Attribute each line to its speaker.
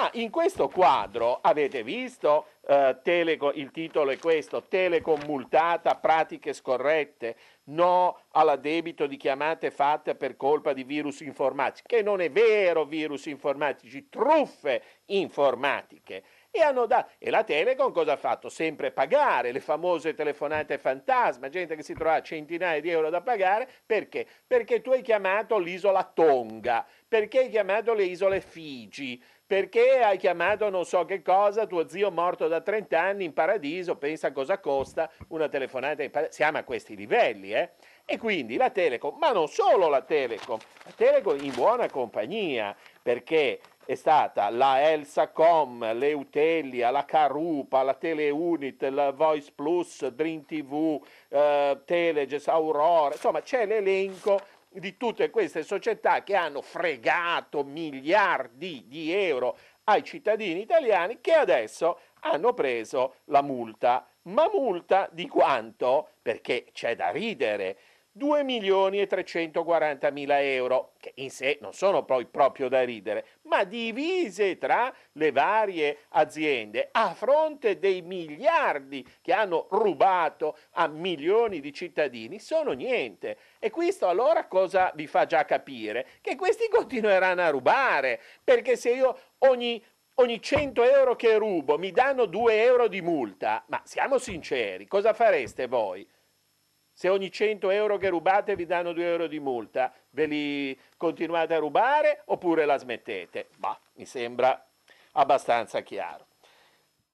Speaker 1: Ma ah, in questo quadro avete visto eh, teleco, il titolo è questo, Telecom multata, pratiche scorrette, no alla debito di chiamate fatte per colpa di virus informatici, che non è vero virus informatici, truffe informatiche e hanno dato. E la Telecom cosa ha fatto? Sempre pagare le famose telefonate fantasma, gente che si trova centinaia di euro da pagare, perché? Perché tu hai chiamato l'isola Tonga, perché hai chiamato le isole Figi, perché hai chiamato non so che cosa, tuo zio morto da 30 anni in paradiso, pensa cosa costa una telefonata in paradiso. Siamo a questi livelli, eh? E quindi la Telecom, ma non solo la Telecom, la Telecom in buona compagnia, perché è stata la Elsacom, l'Eutelia, la Carupa, la Teleunit, la Voice Plus, Dream TV, eh, Teleges, Aurora, insomma c'è l'elenco di tutte queste società che hanno fregato miliardi di euro ai cittadini italiani che adesso hanno preso la multa. Ma multa di quanto? Perché c'è da ridere. 2 milioni e 340 mila euro, che in sé non sono poi proprio da ridere, ma divise tra le varie aziende a fronte dei miliardi che hanno rubato a milioni di cittadini, sono niente. E questo allora cosa vi fa già capire? Che questi continueranno a rubare, perché se io ogni ogni 100 euro che rubo mi danno 2 euro di multa, ma siamo sinceri, cosa fareste voi? Se ogni 100 euro che rubate vi danno 2 euro di multa, ve li continuate a rubare oppure la smettete? Bah, mi sembra abbastanza chiaro.